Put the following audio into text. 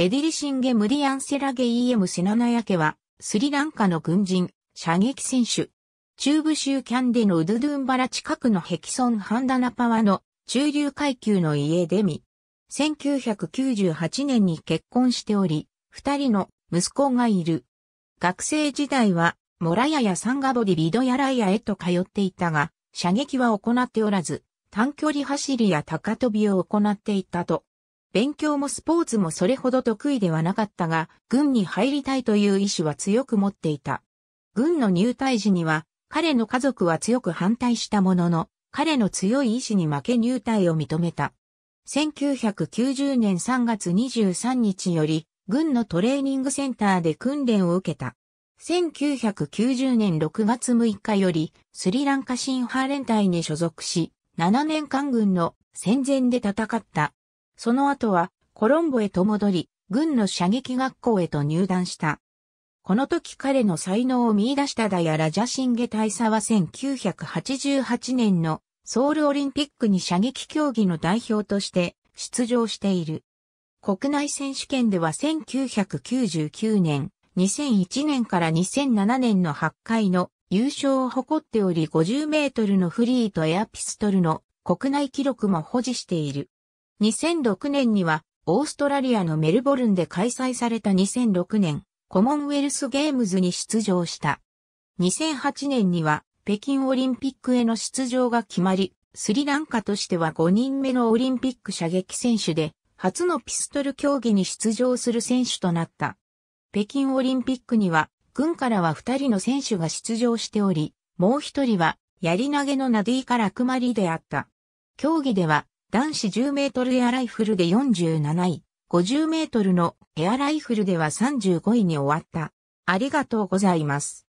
エディリシンゲ・ムディアンセラゲイエム・セナナヤケは、スリランカの軍人、射撃選手。中部州キャンデのウドドゥンバラ近くのヘキソン・ハンダナパワの中流階級の家デミ。1998年に結婚しており、二人の息子がいる。学生時代は、モラヤやサンガボディビドヤライヤへと通っていたが、射撃は行っておらず、短距離走りや高飛びを行っていたと勉強もスポーツもそれほど得意ではなかったが、軍に入りたいという意志は強く持っていた。軍の入隊時には、彼の家族は強く反対したものの、彼の強い意志に負け入隊を認めた。1990年3月23日より、軍のトレーニングセンターで訓練を受けた。1990年6月6日より、スリランカ新ハーレン隊に所属し、7年間軍の戦前で戦ったその後はコロンボへと戻り、軍の射撃学校へと入団した。この時彼の才能を見出したダヤラジャシンゲ大佐は1988年のソウルオリンピックに射撃競技の代表として出場している。国内選手権では1999年、2001年から2007年の8回の優勝を誇っており50メートルのフリーとエアピストルの国内記録も保持している。2006年には、オーストラリアのメルボルンで開催された2006年、コモンウェルスゲームズに出場した。2008年には、北京オリンピックへの出場が決まり、スリランカとしては5人目のオリンピック射撃選手で、初のピストル競技に出場する選手となった。北京オリンピックには、軍からは2人の選手が出場しており、もう1人は、やり投げのナディーカ・ラクマリであった。競技では、男子10メートルエアライフルで47位、50メートルのエアライフルでは35位に終わった。ありがとうございます。